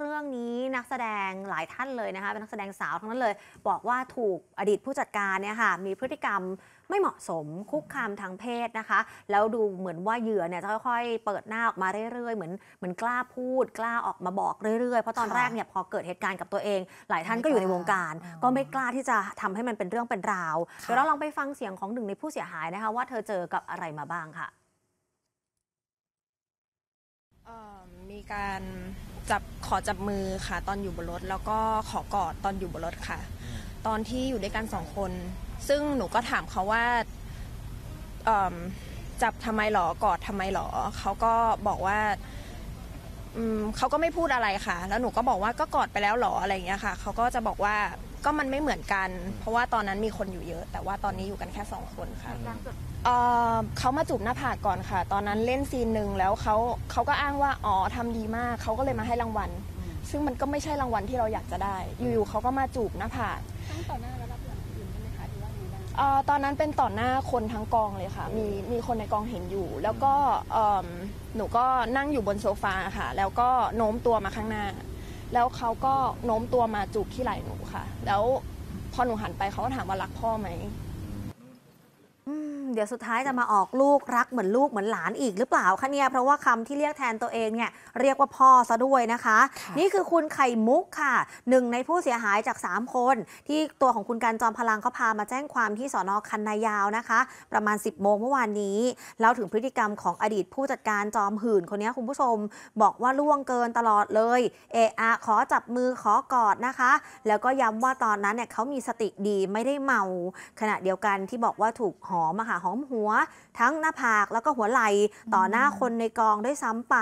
เรื่องนี้นักแสดงหลายท่านเลยนะคะเป็นนักแสดงสาวทั้งนั้นเลย บอกว่าถูกอดีตผู้จัดการเนี่ยค่ะมีพฤติกรรมไม่เหมาะสมคุกคามทางเพศนะคะ แล้วดูเหมือนว่าเหยื่อเนี่ยจะค่อย ๆ เปิดหน้าออกมาเรื่อยๆ เหมือนเหมือนกล้าพูดกล้าออกมาบอกเรื่อยๆ เพราะตอนแรกเนี่ยพอเกิดเหตุการณ์กับตัวเอง หลายท่านก็อยู่ในวงการ ก็ไม่กล้าที่จะทำให้มันเป็นเรื่องเป็นราวเดี๋ยวเราลองไปฟังเสียงของหนึ่งในผู้เสียหายนะคะว่าเธอเจอกับอะไรมาบ้างค่ะมีการจับขอจับมือค่ะ ตอนอยู่บนรถ แล้วก็ขอกอดตอนอยู่บนรถค่ะ ตอนที่อยู่ด้วยกันสองคน ซึ่งหนูก็ถามเขาว่าจับทำไมหรอกอดทำไมหรอเขาก็บอกว่าเขาก็ไม่พูดอะไรค่ะ แล้วหนูก็บอกว่าก็กอดไปแล้วหรออะไรอย่างเงี้ยค่ะเขาก็จะบอกว่าก็มันไม่เหมือนกัน เพราะว่าตอนนั้นมีคนอยู่เยอะ แต่ว่าตอนนี้อยู่กันแค่สองคนค่ะจเขามาจูบหน้าผากก่อนค่ะ ตอนนั้นเล่นซีนหนึ่งแล้วเขาเขาก็อ้างว่าอ๋อทำดีมากเขาก็เลยมาให้รางวัล ซึ่งมันก็ไม่ใช่รางวัลที่เราอยากจะได้ อยู่ๆเขาก็มาจูบหน้าผากทั้งต่อหน้าและรับหลังอื่นใช่ไหมคะหรือว่ามีบ้าง่ตอนนั้นเป็นต่อหน้าคนทั้งกองเลยค่ะมีมีคนในกองเห็นอยู่ แล้วก็หนูก็นั่งอยู่บนโซฟาค่ะ แล้วก็โน้มตัวมาข้างหน้า แล้วเขาก็โน้มตัวมาจูบที่ไหล่หนูค่ะ แล้วพอหนูหันไปเขาก็ถามว่ารักพ่อไหมเดี๋ยวสุดท้ายจะมาออกลูกรักเหมือนลูกเหมือนหลานอีกหรือเปล่าคะเนี่ยเพราะว่าคำที่เรียกแทนตัวเองเนี่ยเรียกว่าพ่อซะด้วยนะคะ นี่คือคุณไข่มุกค่ะ หนึ่งในผู้เสียหายจาก 3 คน ที่ตัวของคุณการจอมพลังเขาพามาแจ้งความที่สอนอคันนายาวนะคะ ประมาณ 10บโมงเมื่อวานนี้ เล่าถึงพฤติกรรมของอดีตผู้จัดการจอมหื่นคนนี้คุณผู้ชมบอกว่าล่วงเกินตลอดเลยเอะอะขอจับมือขอกอดนะคะแล้วก็ย้ำว่าตอนนั้นเนี่ยเขามีสติดีไม่ได้เมาขณะเดียวกันที่บอกว่าถูกหอมอะค่ะหอมหัวทั้งหน้าผากแล้วก็หัวไหล่ต่อหน้าคนในกองด้วยซ้ำไป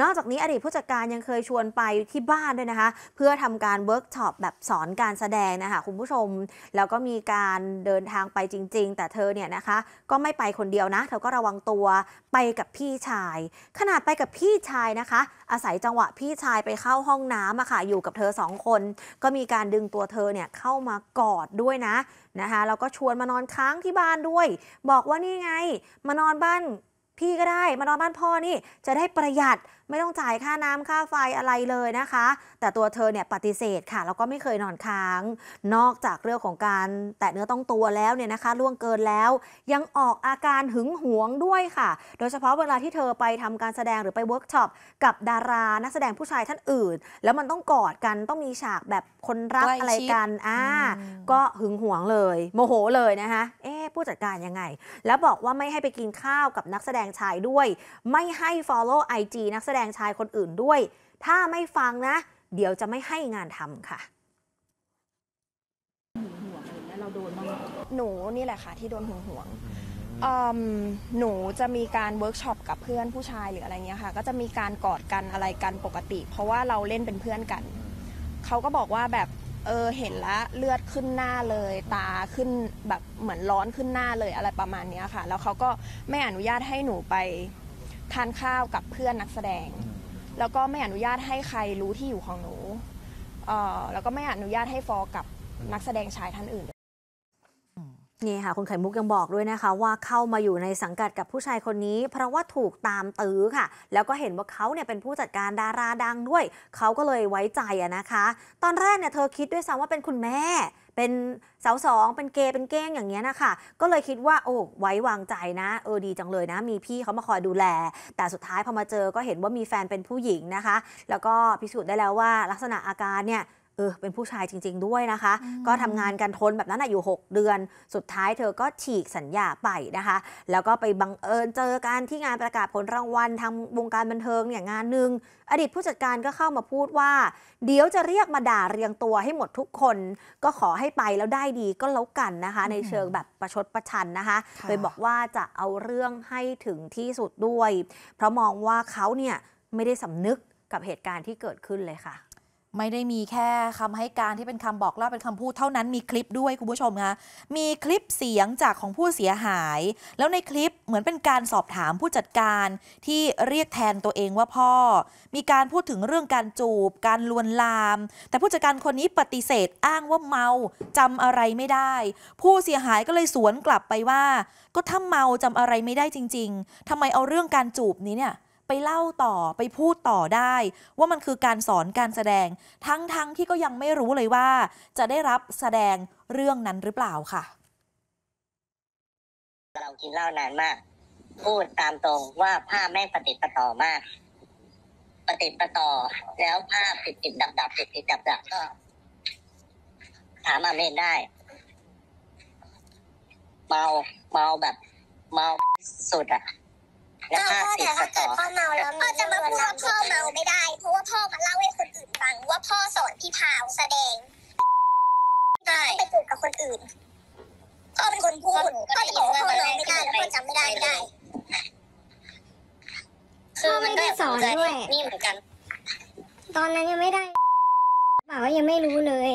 นอกจากนี้อดีตผู้จัดการยังเคยชวนไปที่บ้านด้วยนะคะ เพื่อทำการเวิร์กช็อปแบบสอนการแสดงนะคะคุณผู้ชมแล้วก็มีการเดินทางไปจริงๆ แต่เธอเนี่ยนะคะก็ไม่ไปคนเดียวนะเธอก็ระวังตัวไปกับพี่ชาย ขนาดไปกับพี่ชายนะคะ อาศัยจังหวะพี่ชายไปเข้าห้องน้ำอะค่ะอยู่กับเธอสองคน ก็มีการดึงตัวเธอเนี่ยเข้ามากอดด้วยนะนะคะแล้วก็ชวนมานอนค้างที่บ้านด้วยบอกว่านี่ไง มานอนบ้านพี่ก็ได้ มานอนบ้านพ่อนี่จะได้ประหยัดไม่ต้องจ่ายค่าน้ำค่าไฟอะไรเลยนะคะ แต่ตัวเธอเนี่ยปฏิเสธค่ะแล้วก็ไม่เคยนอนค้าง นอกจากเรื่องของการแตะเนื้อต้องตัวแล้วเนี่ยนะคะล่วงเกินแล้ว ยังออกอาการหึงหวงด้วยค่ะ โดยเฉพาะเวลาที่เธอไป ทำการแสดงหรือไปเวิร์กช็อปกับดารานักแสดงผู้ชายท่านอื่น แล้วมันต้องกอดกันต้องมีฉากแบบคนรักอะไรกันอ่าก็หึงหวงเลย โมโหเลยนะคะเผู้จัดการยังไง แล้วบอกว่าไม่ให้ไปกินข้าวกับนักแสดงชายด้วย ไม่ให้ follow IG นักแสดงชายคนอื่นด้วย ถ้าไม่ฟังนะเดี๋ยวจะไม่ให้งานทำค่ะเราโดนาหนูนี่แหละค่ะที่โดนหวงหวงหนูจะมีการเวิร์กช็อปกับเพื่อนผู้ชายหรืออะไรเงี้ยค่ะ ก็จะมีการกอดกันอะไรกันปกติ เพราะว่าเราเล่นเป็นเพื่อนกันเขาก็บอกว่าแบบเออเห็นละเลือดขึ้นหน้าเลย ตาขึ้นแบบเหมือนร้อนขึ้นหน้าเลยอะไรประมาณนี้ค่ะแล้วเขาก็ไม่อนุญาตให้หนูไปทานข้าวกับเพื่อนนักแสดงแล้วก็ไม่อนุญาตให้ใครรู้ที่อยู่ของหนูเออแล้วก็ไม่อนุญาตให้ฟอกับนักแสดงชายท่านอื่นนี่ค่ะคุณไข่มุกยังบอกด้วยนะคะ ว่าเข้ามาอยู่ในสังกัดกับผู้ชายคนนี้ เพราะว่าถูกตามตื้อค่ะ แล้วก็เห็นว่าเขาเนี่ยเป็นผู้จัดการดาราดังด้วยเขาก็เลยไว้ใจอะนะคะ ตอนแรกเนี่ยเธอคิดด้วยซ้ำว่าเป็นคุณแม่เป็นสาวสองเป็นเกย์เป็นเก้งอย่างเงี้ยนะคะก็เลยคิดว่าโอ้ไว้วางใจนะเออดีจังเลยนะ มีพี่เขามาคอยดูแล แต่สุดท้ายพอมาเจอก็เห็นว่ามีแฟนเป็นผู้หญิงนะคะ แล้วก็พิสูจน์ได้แล้วว่า ลักษณะอาการเนี่ยเออเป็นผู้ชายจริงๆด้วยนะคะ ก็ทำงานกันทนแบบนั้นอะอยู่ 6 เดือน สุดท้ายเธอก็ฉีกสัญญาไปนะคะ แล้วก็ไปบังเอิญเจอการที่งานประกาศผลรางวัลทางวงการบันเทิงเนี่ยงานหนึ่งอดีตผู้จัดการก็เข้ามาพูดว่าเดี๋ยวจะเรียกมาด่าเรียงตัวให้หมดทุกคนก็ขอให้ไปแล้วได้ดีก็แล้วกันนะคะ ในเชิงแบบประชดประชันนะคะโดยบอกว่าจะเอาเรื่องให้ถึงที่สุดด้วย เพราะมองว่าเขาเนี่ยไม่ได้สำนึกกับเหตุการณ์ที่เกิดขึ้นเลยค่ะไม่ได้มีแค่คำให้การที่เป็นคำบอกเล่าเป็นคำพูดเท่านั้น มีคลิปด้วยคุณผู้ชมคะมีคลิปเสียงจากของผู้เสียหาย แล้วในคลิปเหมือนเป็นการสอบถามผู้จัดการที่เรียกแทนตัวเองว่าพ่อ มีการพูดถึงเรื่องการจูบ การลวนลาม แต่ผู้จัดการคนนี้ปฏิเสธอ้างว่าเมาจำอะไรไม่ได้ ผู้เสียหายก็เลยสวนกลับไปว่า ก็ถ้าเมาจำอะไรไม่ได้จริง ๆ ทำไมเอาเรื่องการจูบนี้เนี่ยไปเล่าต่อไปพูดต่อได้ ว่ามันคือการสอนการแสดงทั้งๆทที่ก็ยังไม่รู้เลยว่า จะได้รับแสดงเรื่องนั้นหรือเปล่าค่ะ เรากินเหล้านานมาก พูดตามตรงว่าผ้าแม่งปฏิปต่อมาก ปฏิปต่อ แล้วผ้าติดติดดับดับติดติดดับดับก็ ถามมาเมนได้เมาเมาแบบ เมาสุดอะเราพ่อเนี่ยเถ้าเกิดพ่อเมาแล้วพ่อจะมาพูดว่าพ่อเมาไม่ได้ เพราะว่าพ่อมาเล่าให้คนอื่นฟัง ว่าพ่อสอนพี่พาวแสดงได้ไปปลูกกับคนอื่นพ่อเป็นคนพูดพ่อจะบอกว่าพ่อเมาไม่ได้แล้วพ่อจำไม่ได้ไม่ได้พ่อมันได้สอนด้วย นี่เหมือนกัน ตอนนั้นยังไม่ได้บอกว่ายังไม่รู้เลย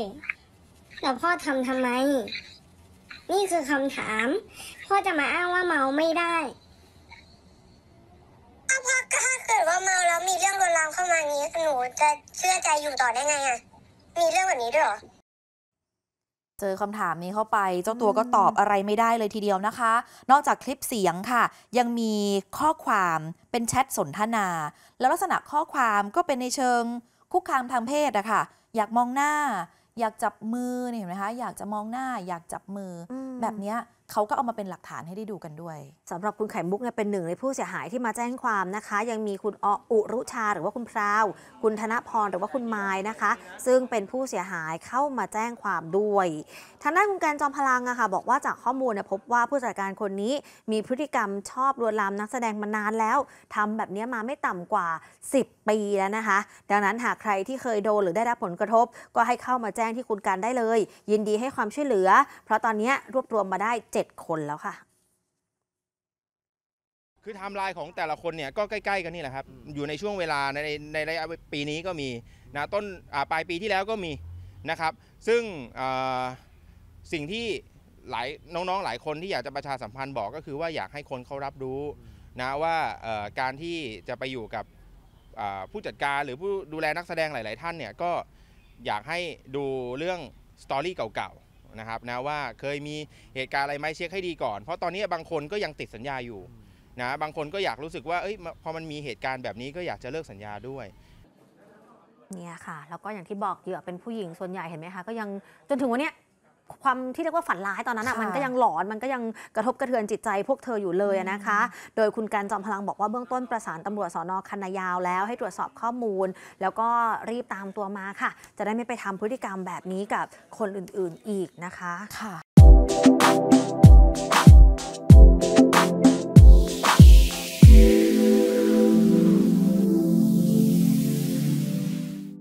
แต่พ่อทำทำไม นี่คือคำถาม พ่อจะมาอ้างว่าเมาไม่ได้ถ้าเกิดว่าเมาแล้วมีเรื่องลวนลามเข้ามานี้หนูจะเชื่อใจอยู่ต่อได้ไงอ่ะ มีเรื่องแบบนี้ด้วยเหรอ เจอคำถามนี้เข้าไปเจ้าตัวก็ตอบอะไรไม่ได้เลยทีเดียวนะคะ นอกจากคลิปเสียงค่ะ ยังมีข้อความเป็นแชทสนทนา แล้วลักษณะข้อความก็เป็นในเชิงคุกคามทางเพศอะค่ะอยากมองหน้า อยากจับมือเห็นไหมคะ อยากจะมองหน้า อยากจับมืออแบบนี้เขาก็เอามาเป็นหลักฐานให้ได้ดูกันด้วย สำหรับคุณไข่มุกเนี่ยเป็นหนึ่งในผู้เสียหายที่มาแจ้งความนะคะ ยังมีคุณออุรุชาหรือว่าคุณพราว คุณธนพรหรือว่าคุณไม้นะคะ ซึ่งเป็นผู้เสียหายเข้ามาแจ้งความด้วยทางด้านคุณการจอมพลังอะค่ะบอกว่าจากข้อมูลเนี่ยพบว่าผู้จัดการคนนี้มีพฤติกรรมชอบลวนลามนักแสดงมานานแล้ว ทำแบบนี้มาไม่ต่ำกว่า 10 ปีแล้วนะคะ ดังนั้นหากใครที่เคยโดนหรือได้รับผลกระทบ ก็ให้เข้ามาแจ้งที่คุณการได้เลย ยินดีให้ความช่วยเหลือ เพราะตอนนี้รวบรวมมาได้7 คนแล้วค่ะ คือทำลายของแต่ละคนเนี่ย ก็ใกล้ๆกันนี่แหละครับ อยู่ในช่วงเวลาในในระยะปีนี้ก็มีนะต้นปลายปีที่แล้วก็มีนะครับ ซึ่งสิ่งที่หลายน้องๆ หลายคนที่อยากจะประชาสัมพันธ์บอกก็คือว่าอยากให้คนเขารับรู้นะว่าการที่จะไปอยู่กับผู้จัดการหรือผู้ดูแลนักแสดงหลายๆท่านเนี่ยก็อยากให้ดูเรื่องสตอรี่เก่าๆนะครับนะว่าเคยมีเหตุการณ์อะไรไหมเช็คให้ดีก่อน เพราะตอนนี้บางคนก็ยังติดสัญญาอยู่นะบางคนก็อยากรู้สึกว่าเอ้ยพอมันมีเหตุการณ์แบบนี้ก็อยากจะเลิกสัญญาด้วย เนี่ยค่ะ แล้วก็อย่างที่บอกเหยื่อเป็นผู้หญิงส่วนใหญ่เห็นไหมคะ ก็ยังจนถึงวันนี้ความที่เรียกว่าฝันร้ายตอนนั้นอ่ะมันก็ยังหลอนมันก็ยังกระทบกระเทือนจิตใจพวกเธออยู่เลยนะคะ โดยคุณการจอมพลังบอกว่าเบื้องต้นประสานตำรวจสอนอคันายาวแล้ว ให้ตรวจสอบข้อมูลแล้วก็รีบตามตัวมาค่ะ จะได้ไม่ไปทำพฤติกรรมแบบนี้กับคนอื่นๆอีกนะคะค่ะ